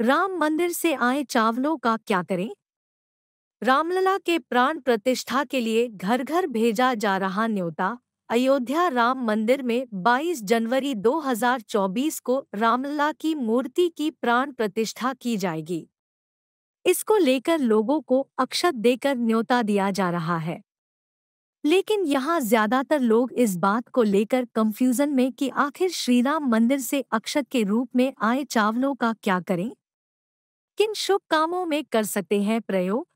राम मंदिर से आए चावलों का क्या करें रामलला के प्राण प्रतिष्ठा के लिए घर घर भेजा जा रहा न्योता अयोध्या राम मंदिर में 22 जनवरी 2024 को रामलला की मूर्ति की प्राण प्रतिष्ठा की जाएगी इसको लेकर लोगों को अक्षत देकर न्योता दिया जा रहा है लेकिन यहाँ ज्यादातर लोग इस बात को लेकर कंफ्यूजन में कि आखिर श्रीराम मंदिर से अक्षत के रूप में आए चावलों का क्या करें किन शुभ कामों में कर सकते हैं प्रयोग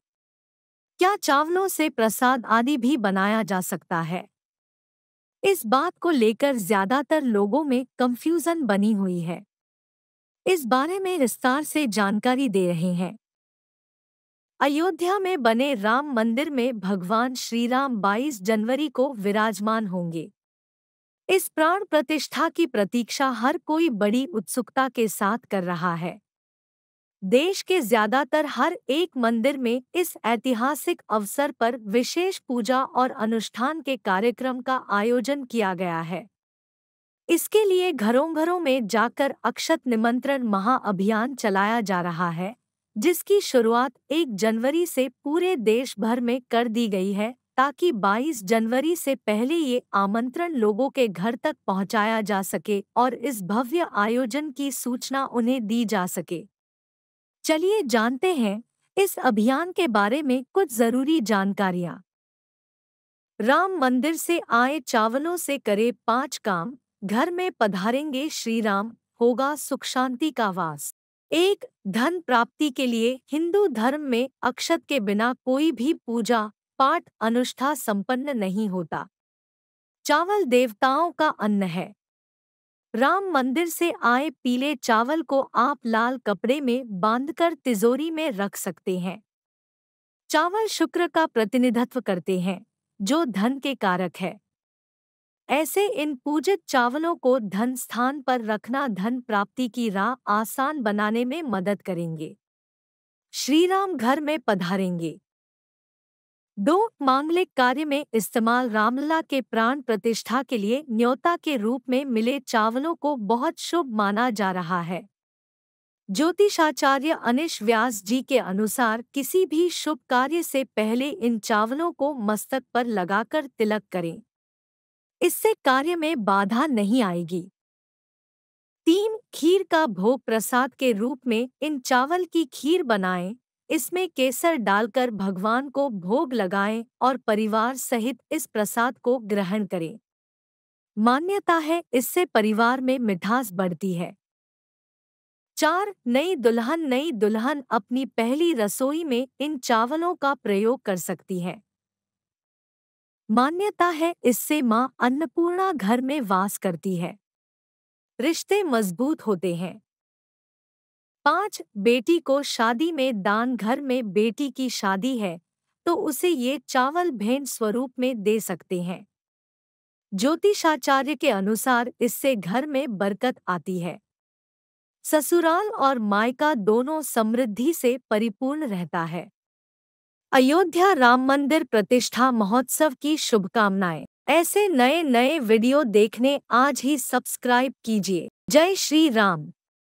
क्या चावलों से प्रसाद आदि भी बनाया जा सकता है इस बात को लेकर ज्यादातर लोगों में कंफ्यूजन बनी हुई है इस बारे में विस्तार से जानकारी दे रहे हैं अयोध्या में बने राम मंदिर में भगवान श्री राम 22 जनवरी को विराजमान होंगे इस प्राण प्रतिष्ठा की प्रतीक्षा हर कोई बड़ी उत्सुकता के साथ कर रहा है देश के ज्यादातर हर एक मंदिर में इस ऐतिहासिक अवसर पर विशेष पूजा और अनुष्ठान के कार्यक्रम का आयोजन किया गया है इसके लिए घरों घरों में जाकर अक्षत निमंत्रण महाअभियान चलाया जा रहा है जिसकी शुरुआत 1 जनवरी से पूरे देश भर में कर दी गई है ताकि 22 जनवरी से पहले ये आमंत्रण लोगों के घर तक पहुंचाया जा सके और इस भव्य आयोजन की सूचना उन्हें दी जा सके चलिए जानते हैं इस अभियान के बारे में कुछ जरूरी जानकारियां राम मंदिर से आए चावलों से करे पांच काम घर में पधारेंगे श्री राम होगा सुख शांति का वास एक धन प्राप्ति के लिए हिंदू धर्म में अक्षत के बिना कोई भी पूजा पाठ अनुष्ठा संपन्न नहीं होता चावल देवताओं का अन्न है राम मंदिर से आए पीले चावल को आप लाल कपड़े में बांधकर तिजोरी में रख सकते हैं चावल शुक्र का प्रतिनिधित्व करते हैं जो धन के कारक है ऐसे इन पूजित चावलों को धन स्थान पर रखना धन प्राप्ति की राह आसान बनाने में मदद करेंगे श्रीराम घर में पधारेंगे दो मांगलिक कार्य में इस्तेमाल रामलला के प्राण प्रतिष्ठा के लिए न्योता के रूप में मिले चावलों को बहुत शुभ माना जा रहा है ज्योतिषाचार्य अनिश व्यास जी के अनुसार किसी भी शुभ कार्य से पहले इन चावलों को मस्तक पर लगाकर तिलक करें इससे कार्य में बाधा नहीं आएगी तीन खीर का भोग प्रसाद के रूप में इन चावल की खीर बनाएं इसमें केसर डालकर भगवान को भोग लगाएं और परिवार सहित इस प्रसाद को ग्रहण करें मान्यता है इससे परिवार में मिठास बढ़ती है चार नई दुल्हन नई दुल्हन अपनी पहली रसोई में इन चावलों का प्रयोग कर सकती है मान्यता है इससे मां अन्नपूर्णा घर में वास करती है रिश्ते मजबूत होते हैं पाँच बेटी को शादी में दान घर में बेटी की शादी है तो उसे ये चावल भेंट स्वरूप में दे सकते हैं ज्योतिषाचार्य के अनुसार इससे घर में बरकत आती है ससुराल और मायका दोनों समृद्धि से परिपूर्ण रहता है अयोध्या राम मंदिर प्रतिष्ठा महोत्सव की शुभकामनाएं ऐसे नए नए वीडियो देखने आज ही सब्सक्राइब कीजिए जय श्री राम